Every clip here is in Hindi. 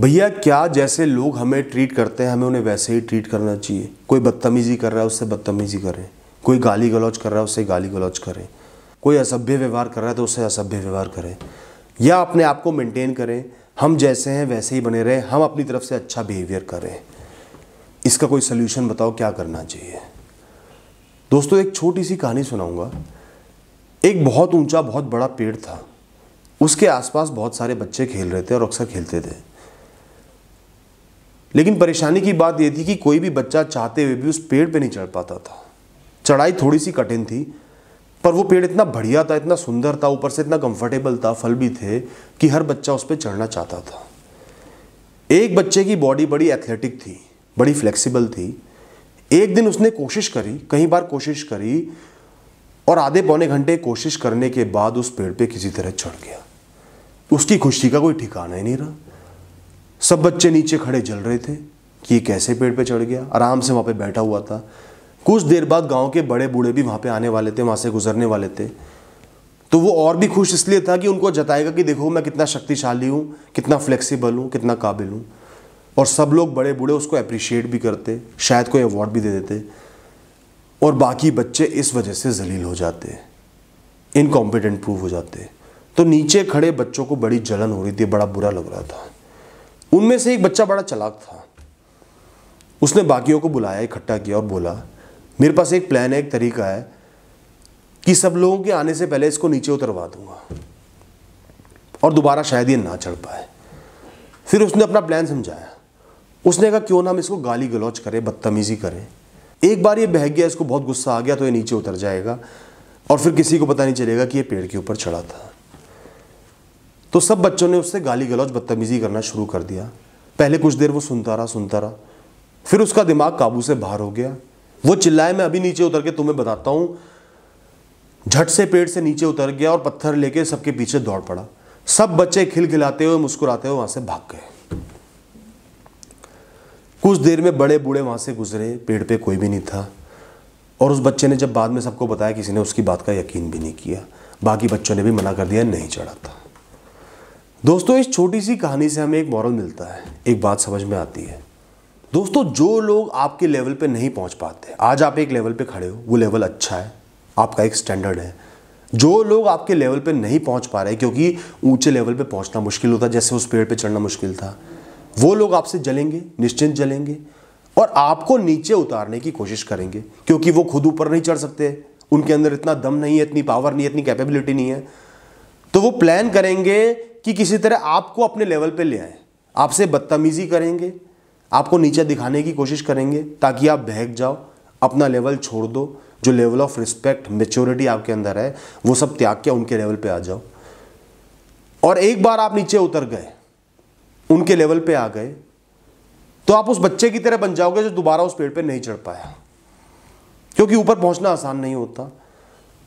भैया क्या जैसे लोग हमें ट्रीट करते हैं हमें उन्हें वैसे ही ट्रीट करना चाहिए कोई बदतमीज़ी कर रहा है उससे बदतमीज़ी करें कोई गाली गलौज कर रहा है उससे गाली गलौज करें कोई असभ्य व्यवहार कर रहा है तो उससे असभ्य व्यवहार करें या अपने आप को मेंटेन करें हम जैसे हैं वैसे ही बने रहें हम अपनी तरफ से अच्छा बिहेवियर करें इसका कोई सोल्यूशन बताओ क्या करना चाहिए दोस्तों एक छोटी सी कहानी सुनाऊंगा एक बहुत ऊंचा बहुत बड़ा पेड़ था उसके आसपास बहुत सारे बच्चे खेल रहे थे और अक्सर खेलते थे लेकिन परेशानी की बात यह थी कि कोई भी बच्चा चाहते हुए भी उस पेड़ पे नहीं चढ़ पाता था चढ़ाई थोड़ी सी कठिन थी पर वो पेड़ इतना बढ़िया था इतना सुंदर था ऊपर से इतना कंफर्टेबल था फल भी थे कि हर बच्चा उस पर चढ़ना चाहता था एक बच्चे की बॉडी बड़ी एथलेटिक थी बड़ी फ्लेक्सिबल थी एक दिन उसने कोशिश करी कई बार कोशिश करी और आधे पौने घंटे कोशिश करने के बाद उस पेड़ पे किसी तरह चढ़ गया उसकी खुशी का कोई ठिकाना ही नहीं रहा सब बच्चे नीचे खड़े जल रहे थे कि ये कैसे पेड़ पे चढ़ गया आराम से वहाँ पे बैठा हुआ था कुछ देर बाद गांव के बड़े बूढ़े भी वहाँ पे आने वाले थे वहाँ से गुजरने वाले थे तो वो और भी खुश इसलिए था कि उनको जताएगा कि देखो मैं कितना शक्तिशाली हूँ कितना फ्लेक्सिबल हूँ कितना काबिल हूँ और सब लोग बड़े बूढ़े उसको अप्रिशिएट भी करते शायद कोई अवार्ड भी दे देते और बाकी बच्चे इस वजह से जलील हो जाते इनकॉम्पिटेंट प्रूव हो जाते तो नीचे खड़े बच्चों को बड़ी जलन हो रही थी बड़ा बुरा लग रहा था उनमें से एक बच्चा बड़ा चलाक था उसने बाकियों को बुलाया इकट्ठा किया और बोला मेरे पास एक प्लान है एक तरीका है कि सब लोगों के आने से पहले इसको नीचे उतरवा दूंगा और दोबारा शायद ये ना चढ़ पाए फिर उसने अपना प्लान समझाया उसने कहा क्यों ना हम इसको गाली गलौच करें बदतमीज़ी करें एक बार ये बह गया इसको बहुत गुस्सा आ गया तो ये नीचे उतर जाएगा और फिर किसी को पता नहीं चलेगा कि ये पेड़ के ऊपर चढ़ा था तो सब बच्चों ने उससे गाली गलौज बदतमीज़ी करना शुरू कर दिया पहले कुछ देर वो सुनता रहा सुनता रहा फिर उसका दिमाग काबू से बाहर हो गया वो चिल्लाए मैं अभी नीचे उतर के तुम्हें बताता हूँ झट से पेड़ से नीचे उतर गया और पत्थर लेके सबके पीछे दौड़ पड़ा सब बच्चे खिलखिलाते हुए मुस्कुराते हुए वहां से भाग गए कुछ देर में बड़े बूढ़े वहां से गुजरे पेड़ पे कोई भी नहीं था और उस बच्चे ने जब बाद में सबको बताया किसी ने उसकी बात का यकीन भी नहीं किया बाकी बच्चों ने भी मना कर दिया नहीं चढ़ा था दोस्तों इस छोटी सी कहानी से हमें एक मॉरल मिलता है एक बात समझ में आती है दोस्तों जो लोग आपके लेवल पे नहीं पहुंच पाते आज आप एक लेवल पे खड़े हो वो लेवल अच्छा है आपका एक स्टैंडर्ड है जो लोग आपके लेवल पे नहीं पहुंच पा रहे क्योंकि ऊंचे लेवल पे पहुंचना मुश्किल होता जैसे उस पेड़ पे चढ़ना मुश्किल था वो लोग आपसे जलेंगे निश्चिंत जलेंगे और आपको नीचे उतारने की कोशिश करेंगे क्योंकि वो खुद ऊपर नहीं चढ़ सकते उनके अंदर इतना दम नहीं है इतनी पावर नहीं है इतनी कैपेबिलिटी नहीं है तो वो प्लान करेंगे कि किसी तरह आपको अपने लेवल पे ले आए आपसे बदतमीजी करेंगे आपको नीचे दिखाने की कोशिश करेंगे ताकि आप बहक जाओ अपना लेवल छोड़ दो जो लेवल ऑफ रिस्पेक्ट मेच्योरिटी आपके अंदर है वो सब त्याग के उनके लेवल पे आ जाओ और एक बार आप नीचे उतर गए उनके लेवल पे आ गए तो आप उस बच्चे की तरह बन जाओगे जो दोबारा उस पेड़ पे नहीं चढ़ पाया क्योंकि ऊपर पहुंचना आसान नहीं होता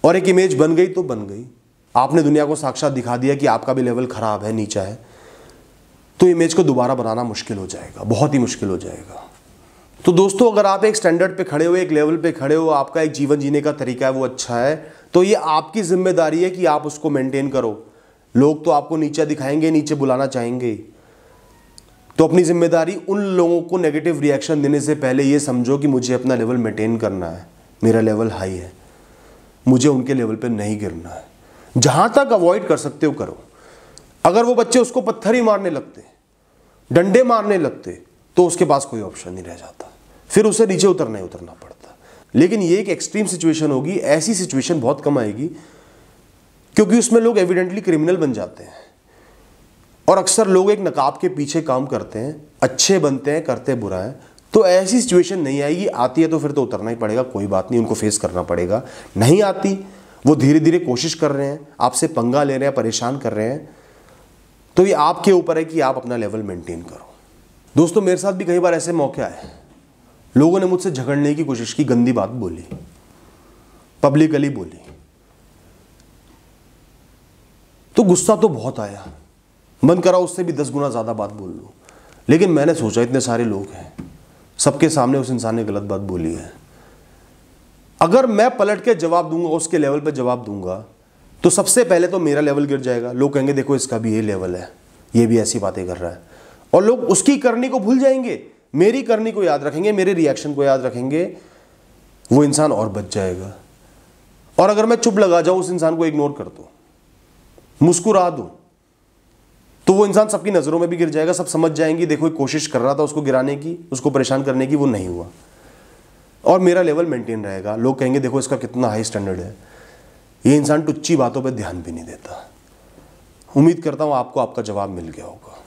और एक इमेज बन गई तो बन गई आपने दुनिया को साक्षात दिखा दिया कि आपका भी लेवल ख़राब है नीचा है तो इमेज को दोबारा बनाना मुश्किल हो जाएगा बहुत ही मुश्किल हो जाएगा तो दोस्तों अगर आप एक स्टैंडर्ड पे खड़े हो एक लेवल पे खड़े हो आपका एक जीवन जीने का तरीका है वो अच्छा है तो ये आपकी जिम्मेदारी है कि आप उसको मेंटेन करो लोग तो आपको नीचे दिखाएंगे नीचे बुलाना चाहेंगे तो अपनी जिम्मेदारी उन लोगों को नेगेटिव रिएक्शन देने से पहले ये समझो कि मुझे अपना लेवल मेंटेन करना है मेरा लेवल हाई है मुझे उनके लेवल पर नहीं गिरना है जहां तक अवॉइड कर सकते हो करो अगर वो बच्चे उसको पत्थर ही मारने लगते डंडे मारने लगते तो उसके पास कोई ऑप्शन नहीं रह जाता फिर उसे नीचे उतरना ही उतरना पड़ता लेकिन ये एक एक्सट्रीम सिचुएशन होगी ऐसी सिचुएशन बहुत कम आएगी क्योंकि उसमें लोग एविडेंटली क्रिमिनल बन जाते हैं और अक्सर लोग एक नकाब के पीछे काम करते हैं अच्छे बनते हैं करते बुरा है तो ऐसी सिचुएशन नहीं आएगी आती है तो फिर तो उतरना ही पड़ेगा कोई बात नहीं उनको फेस करना पड़ेगा नहीं आती वो धीरे धीरे कोशिश कर रहे हैं आपसे पंगा ले रहे हैं परेशान कर रहे हैं तो ये आपके ऊपर है कि आप अपना लेवल मेंटेन करो दोस्तों मेरे साथ भी कई बार ऐसे मौके आए लोगों ने मुझसे झगड़ने की कोशिश की गंदी बात बोली पब्लिकली बोली तो गुस्सा तो बहुत आया मन करा उससे भी दस गुना ज़्यादा बात बोल लूँ लेकिन मैंने सोचा इतने सारे लोग हैं सबके सामने उस इंसान ने गलत बात बोली है अगर मैं पलट के जवाब दूंगा उसके लेवल पर जवाब दूंगा तो सबसे पहले तो मेरा लेवल गिर जाएगा लोग कहेंगे देखो इसका भी ये लेवल है ये भी ऐसी बातें कर रहा है और लोग उसकी करनी को भूल जाएंगे मेरी करनी को याद रखेंगे मेरे रिएक्शन को याद रखेंगे वो इंसान और बच जाएगा और अगर मैं चुप लगा जाऊं उस इंसान को इग्नोर कर दो मुस्कुरा दू तो वो इंसान सबकी नज़रों में भी गिर जाएगा सब समझ जाएंगी देखो कोशिश कर रहा था उसको गिराने की उसको परेशान करने की वो नहीं हुआ और मेरा लेवल मेंटेन रहेगा लोग कहेंगे देखो इसका कितना हाई स्टैंडर्ड है ये इंसान टुच्ची बातों पर ध्यान भी नहीं देता उम्मीद करता हूँ आपको आपका जवाब मिल गया होगा